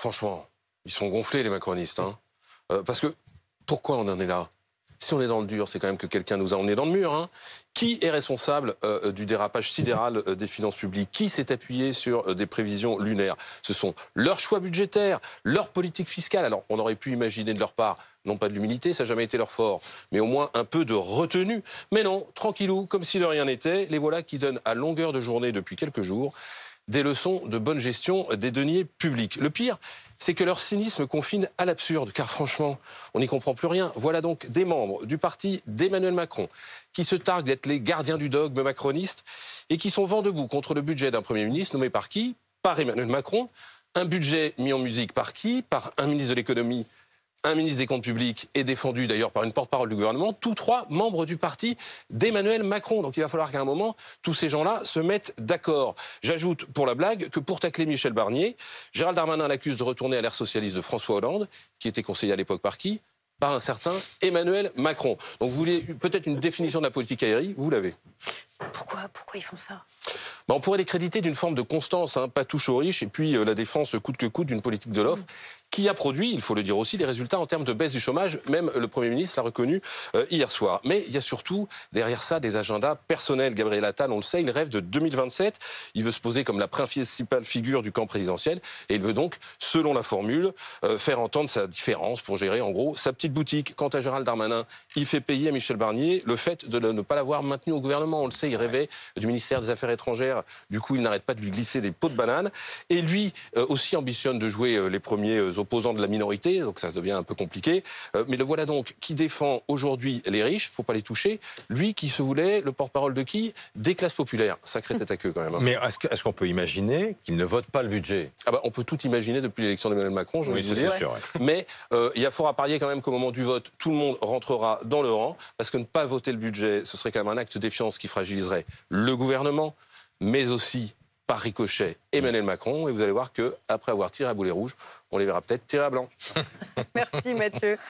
franchement, ils sont gonflés, les macronistes. Hein. Euh, parce que pourquoi on en est là si on est dans le dur, c'est quand même que quelqu'un nous a emmenés dans le mur. Hein. Qui est responsable euh, euh, du dérapage sidéral des finances publiques Qui s'est appuyé sur des prévisions lunaires Ce sont leurs choix budgétaires, leur politique fiscale. Alors, on aurait pu imaginer de leur part, non pas de l'humilité, ça n'a jamais été leur fort, mais au moins un peu de retenue. Mais non, tranquillou, comme si de rien n'était, les voilà qui donnent à longueur de journée depuis quelques jours des leçons de bonne gestion des deniers publics. Le pire, c'est que leur cynisme confine à l'absurde, car franchement, on n'y comprend plus rien. Voilà donc des membres du parti d'Emmanuel Macron qui se targuent d'être les gardiens du dogme macroniste et qui sont vent debout contre le budget d'un Premier ministre nommé par qui Par Emmanuel Macron. Un budget mis en musique par qui Par un ministre de l'économie un ministre des Comptes publics est défendu d'ailleurs par une porte-parole du gouvernement, tous trois membres du parti d'Emmanuel Macron. Donc il va falloir qu'à un moment, tous ces gens-là se mettent d'accord. J'ajoute pour la blague que pour tacler Michel Barnier, Gérald Darmanin l'accuse de retourner à l'ère socialiste de François Hollande, qui était conseiller à l'époque par qui par un certain Emmanuel Macron. Donc vous voulez peut-être une définition de la politique aérienne, vous l'avez. Pourquoi, pourquoi ils font ça bah, On pourrait les créditer d'une forme de constance, hein. pas touche aux riches, et puis euh, la défense coûte que coûte d'une politique de l'offre qui a produit, il faut le dire aussi, des résultats en termes de baisse du chômage. Même le Premier ministre l'a reconnu euh, hier soir. Mais il y a surtout derrière ça des agendas personnels. Gabriel Attal, on le sait, il rêve de 2027. Il veut se poser comme la principale figure du camp présidentiel et il veut donc, selon la formule, euh, faire entendre sa différence pour gérer en gros sa petite boutique. Quant à Gérald Darmanin, il fait payer à Michel Barnier le fait de ne pas l'avoir maintenu au gouvernement. On le sait, il rêvait du ministère des Affaires étrangères. Du coup, il n'arrête pas de lui glisser des pots de banane. Et lui euh, aussi ambitionne de jouer les premiers opposant de la minorité, donc ça devient un peu compliqué. Euh, mais le voilà donc qui défend aujourd'hui les riches, faut pas les toucher. Lui qui se voulait le porte-parole de qui Des classes populaires. Sacré tête à queue quand même. Hein. Mais est-ce qu'on peut imaginer qu'il ne vote pas le budget ah bah, On peut tout imaginer depuis l'élection d'Emmanuel Macron, je oui, vous dire. Sûr, Mais euh, il y a fort à parier quand même qu'au moment du vote, tout le monde rentrera dans le rang, parce que ne pas voter le budget, ce serait quand même un acte de défiance qui fragiliserait le gouvernement, mais aussi par ricochet Emmanuel Macron. Et vous allez voir que après avoir tiré à boulet rouge, on les verra peut-être tirer à blanc. Merci Mathieu.